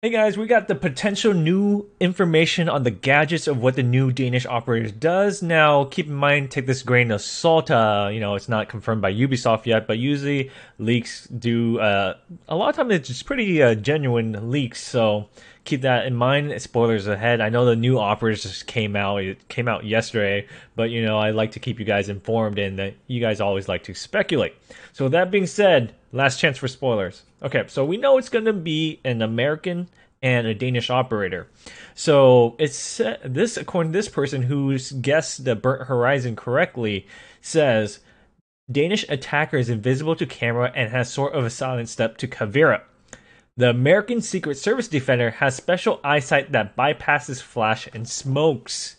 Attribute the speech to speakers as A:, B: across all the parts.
A: Hey guys, we got the potential new information on the gadgets of what the new Danish operator does. Now, keep in mind, take this grain of salt. Uh, you know, it's not confirmed by Ubisoft yet, but usually leaks do. Uh, a lot of times, it's just pretty uh, genuine leaks. So keep that in mind. Spoilers ahead. I know the new operas just came out. It came out yesterday, but you know I like to keep you guys informed, and that you guys always like to speculate. So with that being said, last chance for spoilers. Okay, so we know it's going to be an American and a Danish operator. So it's uh, this, according to this person who's guessed the burnt horizon correctly, says Danish attacker is invisible to camera and has sort of a silent step to Kavira. The American Secret Service Defender has special eyesight that bypasses flash and smokes.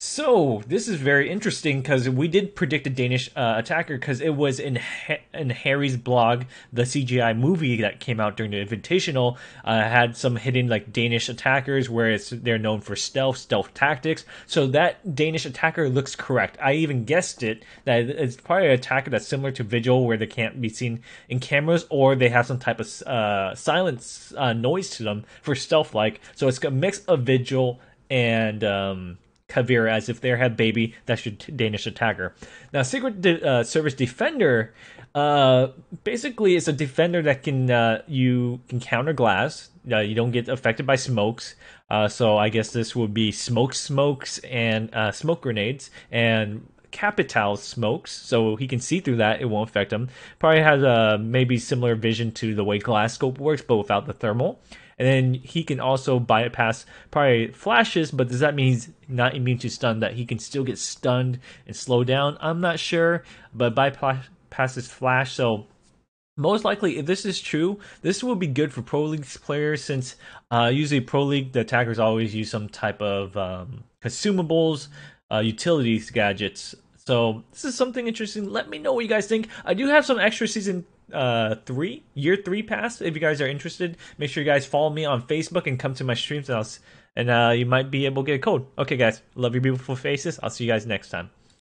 A: So this is very interesting because we did predict a Danish uh, attacker because it was in ha- in Harry's blog, the CGI movie that came out during the Invitational uh, had some hidden like Danish attackers where it's they're known for stealth, stealth tactics. So that Danish attacker looks correct. I even guessed it that it's probably an attacker that's similar to Vigil where they can't be seen in cameras or they have some type of uh, silence uh, noise to them for stealth like. So it's a mix of Vigil and. Um, Kavira as if they're baby. That's your Danish attacker. Now, Secret de- uh, Service Defender uh, basically is a defender that can uh, you can counter glass. Uh, you don't get affected by smokes. Uh, so I guess this would be smoke smokes and uh, smoke grenades and Capital smokes, so he can see through that. It won't affect him. Probably has a maybe similar vision to the way glass scope works, but without the thermal. And then he can also bypass probably flashes, but does that mean he's not immune to stun? That he can still get stunned and slow down? I'm not sure, but bypasses flash, so most likely, if this is true, this will be good for pro league players since uh, usually pro league the attackers always use some type of um, consumables uh, utilities gadgets. So this is something interesting. Let me know what you guys think. I do have some extra season uh three year three pass if you guys are interested make sure you guys follow me on facebook and come to my streams and, and uh you might be able to get a code okay guys love your beautiful faces i'll see you guys next time